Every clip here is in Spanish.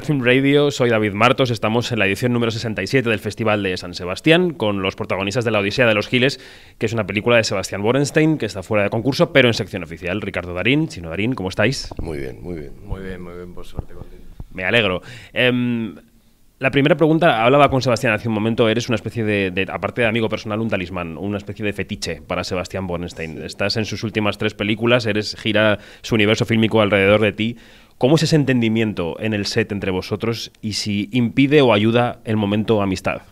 Film Radio, soy David Martos, estamos en la edición número 67 del Festival de San Sebastián con los protagonistas de La Odisea de los Giles, que es una película de Sebastián Borenstein que está fuera de concurso, pero en sección oficial. Ricardo Darín, Sino Darín, ¿cómo estáis? Muy bien, muy bien. Muy bien, muy bien, por suerte contigo. Me alegro. Em, la primera pregunta, hablaba con Sebastián hace un momento, eres una especie de, aparte de amigo personal, un talismán, una especie de fetiche para Sebastián Borenstein. Estás en sus últimas tres películas, eres gira su universo fílmico alrededor de ti. ¿Cómo es ese entendimiento en el set entre vosotros y si impide o ayuda el momento amistad?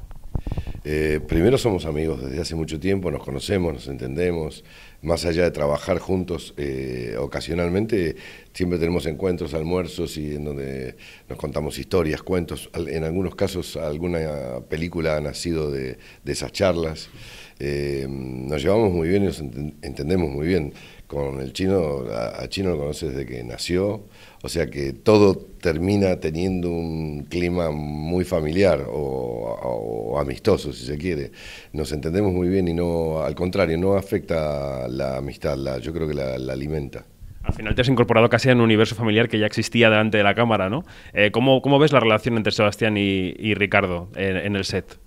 Eh, primero somos amigos desde hace mucho tiempo, nos conocemos, nos entendemos, más allá de trabajar juntos eh, ocasionalmente, siempre tenemos encuentros, almuerzos y en donde nos contamos historias, cuentos, en algunos casos alguna película ha nacido de, esas charlas. Eh, nos llevamos muy bien y nos entendemos muy bien con el chino, a, chino lo conoces desde que nació, o sea que todo termina teniendo un clima muy familiar o, amistoso, si se quiere. Nos entendemos muy bien y no, al contrario, no afecta la amistad, la, yo creo que la, alimenta. Al final te has incorporado casi a un universo familiar que ya existía delante de la cámara, ¿no? Eh, ¿cómo, ves la relación entre Sebastián y, Ricardo en, el set?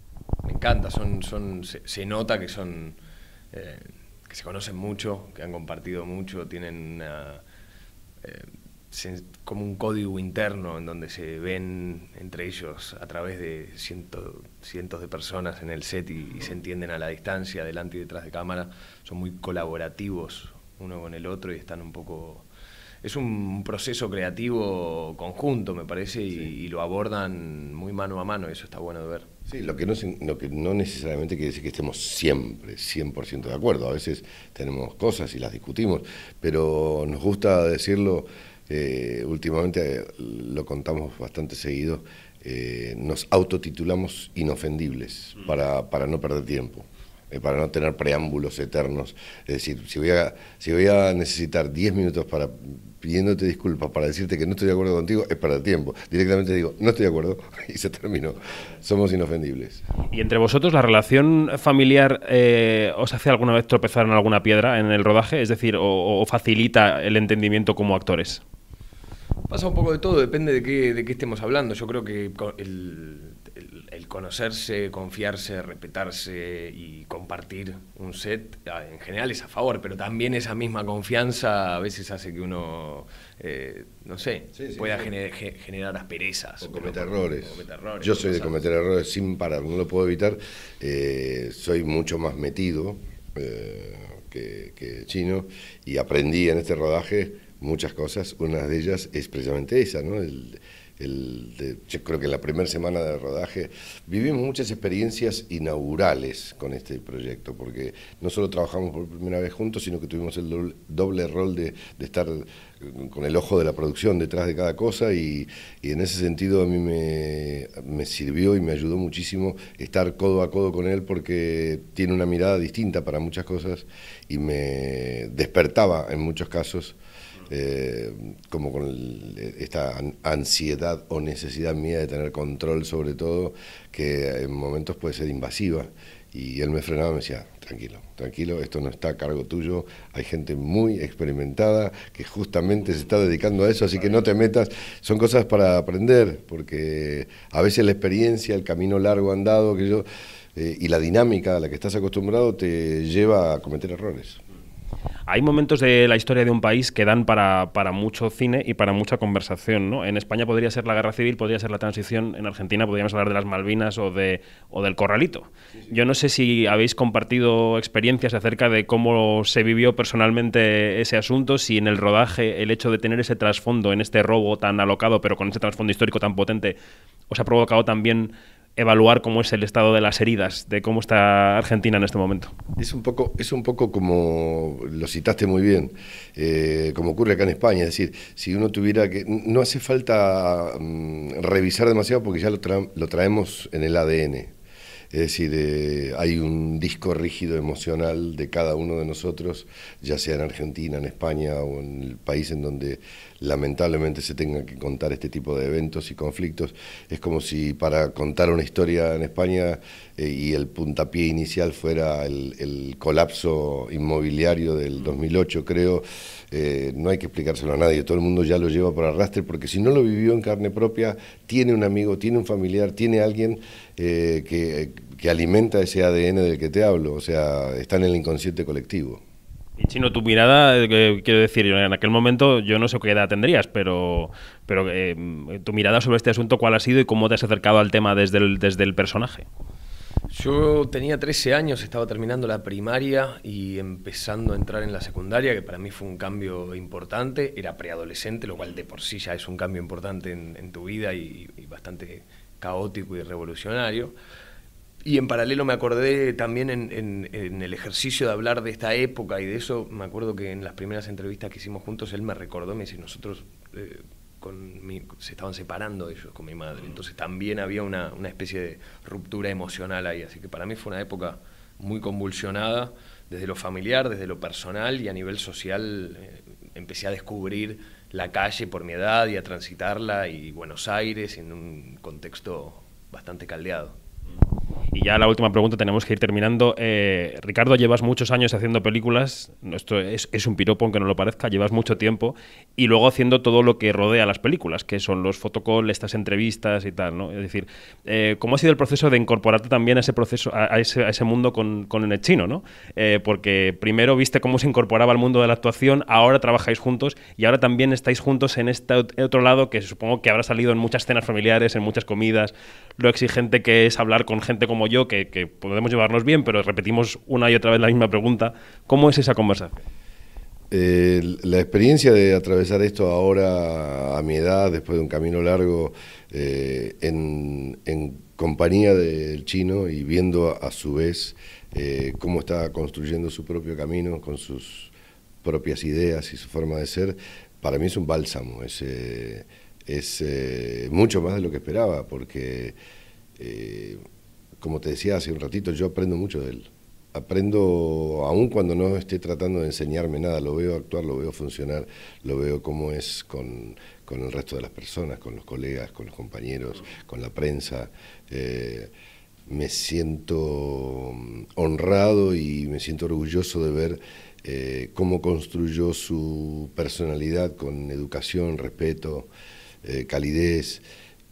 Me encanta, son, son, se, nota que son... Eh, que se conocen mucho, que han compartido mucho, tienen eh, como un código interno en donde se ven entre ellos a través de ciento, cientos de personas en el set y, y, se entienden a la distancia, delante y detrás de cámara, son muy colaborativos uno con el otro y están un poco es un proceso creativo conjunto, me parece, y, lo abordan muy mano a mano, eso está bueno de ver. Sí, lo que no, lo que no necesariamente quiere decir que estemos siempre 100% de acuerdo, a veces tenemos cosas y las discutimos, pero nos gusta decirlo, eh, últimamente eh, lo contamos bastante seguido, eh, nos autotitulamos inofendibles mm. para, para no perder tiempo para no tener preámbulos eternos. Es decir, si voy a, si voy a necesitar 10 minutos para pidiéndote disculpas para decirte que no estoy de acuerdo contigo es para el tiempo. Directamente digo, no estoy de acuerdo y se terminó. Somos inofendibles. ¿Y entre vosotros la relación familiar eh, os hace alguna vez tropezar en alguna piedra en el rodaje? Es decir, o, facilita el entendimiento como actores? Pasa un poco de todo, depende de qué, estemos hablando. Yo creo que el, conocerse, confiarse, respetarse y, compartir un set ah, en general es a favor, pero también esa misma confianza a veces hace que uno, eh, no sé, pueda generar asperezas. O cometer errores. Yo soy de cometer errores sin parar, no lo puedo evitar. Eh, soy mucho más metido eh, que, chino y aprendí en este rodaje muchas cosas. Una de ellas es precisamente esa, ¿no? de, yo creo que la primera semana de rodaje, vivimos muchas experiencias inaugurales con este proyecto, porque no solo trabajamos por primera vez juntos, sino que tuvimos el doble, rol de, estar eh, con el ojo de la producción detrás de cada cosa y, en ese sentido a mí me, sirvió y me ayudó muchísimo estar codo a codo con él porque tiene una mirada distinta para muchas cosas y me despertaba en muchos casos eh, como con esta ansiedad o necesidad mía de tener control sobre todo, que en momentos puede ser invasiva. Y él me frenaba y me decía, tranquilo, tranquilo, esto no está a cargo tuyo, hay gente muy experimentada que justamente se está dedicando a eso, así que no te metas, son cosas para aprender, porque a veces la experiencia, el camino largo andado que yo, eh, y la dinámica a la que estás acostumbrado te lleva a cometer errores hay momentos de la historia de un país que dan para, mucho cine y para mucha conversación. ¿no? En España podría ser la guerra civil, podría ser la transición, en Argentina podríamos hablar de las Malvinas o, de, o del Corralito. Yo no sé si habéis compartido experiencias acerca de cómo se vivió personalmente ese asunto, si en el rodaje el hecho de tener ese trasfondo en este robo tan alocado, pero con ese trasfondo histórico tan potente, os ha provocado también evaluar cómo es el estado de las heridas, de cómo está Argentina en este momento. Es un poco, es un poco como lo citaste muy bien, eh, como ocurre acá en España, es decir, si uno tuviera que, no hace falta mm, revisar demasiado porque ya lo traemos en el ADN es decir, eh, hay un disco rígido emocional de cada uno de nosotros, ya sea en Argentina, en España o en el país en donde lamentablemente se tenga que contar este tipo de eventos y conflictos. Es como si para contar una historia en España eh, y el puntapié inicial fuera el, colapso inmobiliario del 2008, creo, eh, no hay que explicárselo a nadie, todo el mundo ya lo lleva por arrastre, porque si no lo vivió en carne propia, tiene un amigo, tiene un familiar, tiene alguien que que alimenta ese ADN del que te hablo, o sea, está en el inconsciente colectivo. Y Chino, tu mirada, eh, quiero decir, en aquel momento yo no sé qué edad tendrías, pero, pero eh, tu mirada sobre este asunto, ¿cuál ha sido y cómo te has acercado al tema desde el, desde el personaje? Yo tenía 13 años, estaba terminando la primaria y empezando a entrar en la secundaria, que para mí fue un cambio importante. Era preadolescente, lo cual de por sí ya es un cambio importante en, tu vida y, bastante caótico y revolucionario. Y en paralelo me acordé también en, el ejercicio de hablar de esta época y de eso, me acuerdo que en las primeras entrevistas que hicimos juntos, él me recordó, me dice, nosotros eh, con mi, se estaban separando ellos con mi madre, entonces también había una, especie de ruptura emocional ahí, así que para mí fue una época muy convulsionada, desde lo familiar, desde lo personal y a nivel social eh, empecé a descubrir la calle por mi edad y a transitarla y Buenos Aires en un contexto bastante caldeado. Y ya la última pregunta, tenemos que ir terminando. Eh, Ricardo, llevas muchos años haciendo películas, esto es, un piropo aunque no lo parezca, llevas mucho tiempo, y luego haciendo todo lo que rodea las películas, que son los fotocalls, estas entrevistas y tal, ¿no? Es decir, eh, ¿cómo ha sido el proceso de incorporarte también a ese proceso, a, ese, mundo con, el chino, eh, porque primero viste cómo se incorporaba al mundo de la actuación, ahora trabajáis juntos y ahora también estáis juntos en este otro lado que supongo que habrá salido en muchas cenas familiares, en muchas comidas, lo exigente que es hablar con gente como yo, que, podemos llevarnos bien, pero repetimos una y otra vez la misma pregunta, ¿cómo es esa conversación? Eh, la experiencia de atravesar esto ahora a mi edad, después de un camino largo, eh, en, compañía del chino y viendo a, su vez eh, cómo está construyendo su propio camino con sus propias ideas y su forma de ser, para mí es un bálsamo, es, es mucho más de lo que esperaba, porque como te decía hace un ratito, yo aprendo mucho de él. Aprendo, aun cuando no esté tratando de enseñarme nada, lo veo actuar, lo veo funcionar, lo veo cómo es con, el resto de las personas, con los colegas, con los compañeros, con la prensa. Eh, me siento mm, honrado y me siento orgulloso de ver eh, cómo construyó su personalidad con educación, respeto, eh, calidez.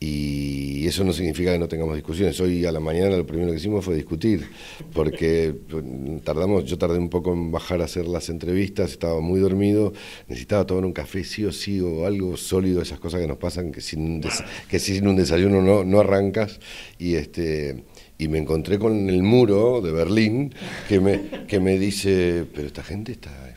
Y eso no significa que no tengamos discusiones. Hoy a la mañana lo primero que hicimos fue discutir, porque pues, tardamos, yo tardé un poco en bajar a hacer las entrevistas, estaba muy dormido, necesitaba tomar un café sí o sí o algo sólido, esas cosas que nos pasan, que sin, que sin un desayuno no, no arrancas. Y este y me encontré con el muro de Berlín que me, que me dice, pero esta gente está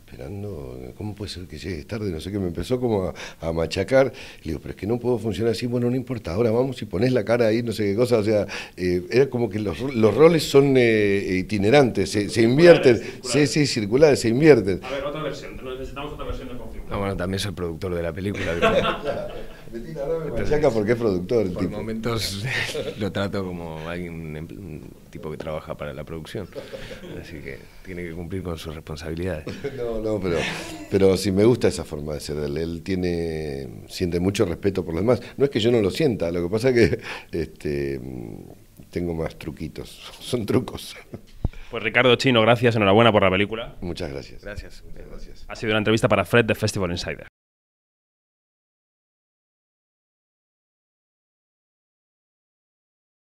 ¿cómo puede ser que llegues tarde? No sé qué, me empezó como a, machacar. Le digo, pero es que no puedo funcionar así, bueno, no importa, ahora vamos y pones la cara ahí, no sé qué cosa. O sea, eh, era como que los, los roles son eh, itinerantes, se, invierten, se sí, circulares, se invierten. A ver, otra versión, necesitamos otra versión de conflicto. No, bueno, también es el productor de la película. saca porque es productor. Por momentos lo trato como alguien, em, un tipo que trabaja para la producción. Así que tiene que cumplir con sus responsabilidades. No, no, pero, pero sí me gusta esa forma de ser. Él, él tiene, siente mucho respeto por los demás. No es que yo no lo sienta, lo que pasa es que este, tengo más truquitos. Son trucos. Pues Ricardo Chino, gracias, enhorabuena por la película. Muchas gracias. Gracias. gracias. Ha sido una entrevista para Fred de Festival Insider.